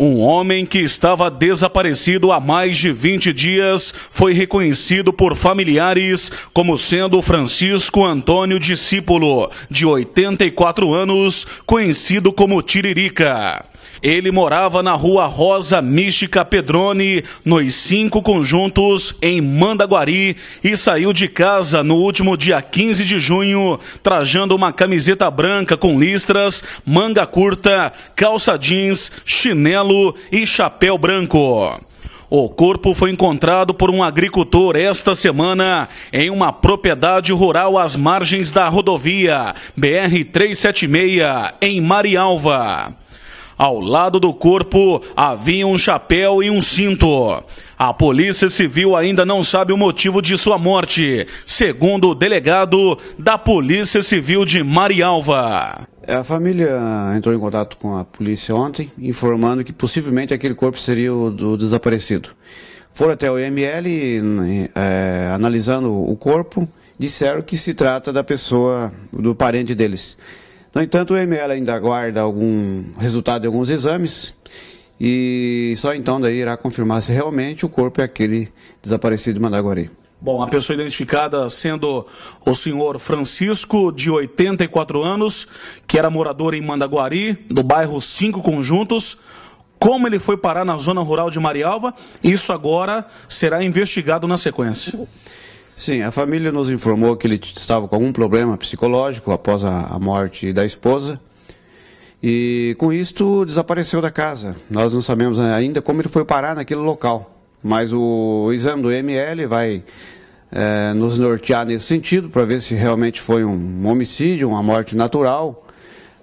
Um homem que estava desaparecido há mais de 20 dias foi reconhecido por familiares como sendo Francisco Antônio Discípulo, de 84 anos, conhecido como Tiririca. Ele morava na rua Rosa Mística Pedrone, nos cinco conjuntos, em Mandaguari, e saiu de casa no último dia 15 de junho, trajando uma camiseta branca com listras, manga curta, calça jeans, chinelo e chapéu branco. O corpo foi encontrado por um agricultor esta semana em uma propriedade rural às margens da rodovia BR-376, em Marialva. Ao lado do corpo havia um chapéu e um cinto. A Polícia Civil ainda não sabe o motivo de sua morte, segundo o delegado da Polícia Civil de Marialva. É, a família entrou em contato com a polícia ontem, informando que possivelmente aquele corpo seria o do desaparecido. Foram até o IML, é, analisando o corpo, disseram que se trata da pessoa, do parente deles. No entanto, o ML ainda aguarda algum resultado de alguns exames e só então daí irá confirmar se realmente o corpo é aquele desaparecido de Mandaguari. Bom, a pessoa identificada sendo o senhor Francisco, de 84 anos, que era morador em Mandaguari, do bairro Cinco Conjuntos. Como ele foi parar na zona rural de Marialva, isso agora será investigado na sequência. Sim, a família nos informou que ele estava com algum problema psicológico após a, a morte da esposa. E com isto desapareceu da casa. Nós não sabemos ainda como ele foi parar naquele local. Mas o exame do ML vai é, nos nortear nesse sentido para ver se realmente foi um homicídio, uma morte natural.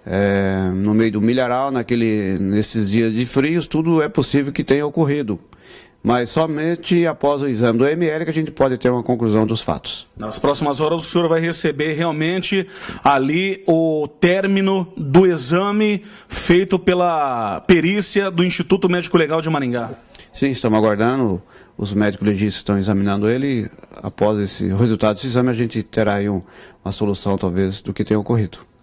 É, no meio do milharal, naquele, nesses dias de frios, tudo é possível que tenha ocorrido mas somente após o exame do ML que a gente pode ter uma conclusão dos fatos. Nas próximas horas o senhor vai receber realmente ali o término do exame feito pela perícia do Instituto Médico Legal de Maringá. Sim, estamos aguardando. Os médicos legistas estão examinando ele. Após esse o resultado desse exame, a gente terá aí um, uma solução, talvez, do que tenha ocorrido.